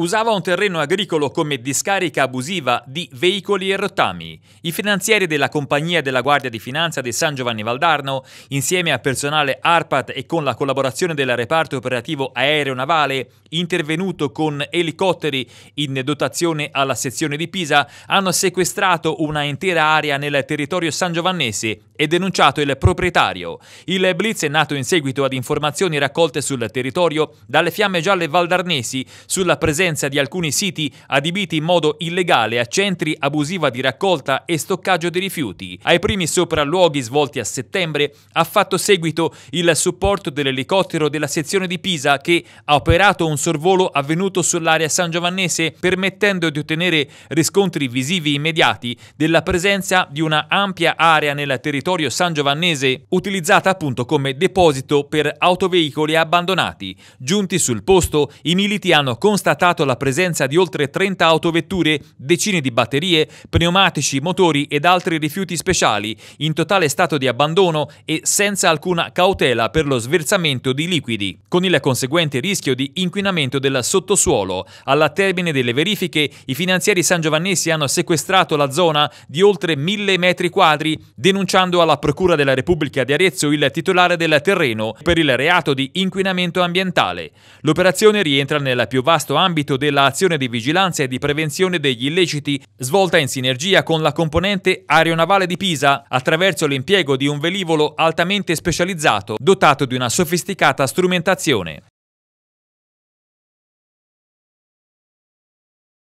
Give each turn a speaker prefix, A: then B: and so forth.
A: usava un terreno agricolo come discarica abusiva di veicoli e rottami. I finanzieri della compagnia della Guardia di Finanza di San Giovanni Valdarno, insieme a personale ARPAT e con la collaborazione del reparto operativo aereo-navale, intervenuto con elicotteri in dotazione alla sezione di Pisa, hanno sequestrato una intera area nel territorio sangiovannese e denunciato il proprietario. Il blitz è nato in seguito ad informazioni raccolte sul territorio dalle fiamme gialle valdarnesi sulla presenza di alcuni siti adibiti in modo illegale a centri abusiva di raccolta e stoccaggio di rifiuti. Ai primi sopralluoghi svolti a settembre ha fatto seguito il supporto dell'elicottero della sezione di Pisa che ha operato un sorvolo avvenuto sull'area san giovannese permettendo di ottenere riscontri visivi immediati della presenza di una ampia area nel territorio territorio sangiovanese, utilizzata appunto come deposito per autoveicoli abbandonati. Giunti sul posto, i militi hanno constatato la presenza di oltre 30 autovetture, decine di batterie, pneumatici, motori ed altri rifiuti speciali, in totale stato di abbandono e senza alcuna cautela per lo sversamento di liquidi, con il conseguente rischio di inquinamento del sottosuolo. Alla termine delle verifiche, i finanzieri sangiovanesi hanno sequestrato la zona di oltre mille metri quadri, denunciando alla Procura della Repubblica di Arezzo il titolare del terreno per il reato di inquinamento ambientale. L'operazione rientra nel più vasto ambito dell'azione di vigilanza e di prevenzione degli illeciti svolta in sinergia con la componente aeronavale di Pisa attraverso l'impiego di un velivolo altamente specializzato dotato di una sofisticata strumentazione.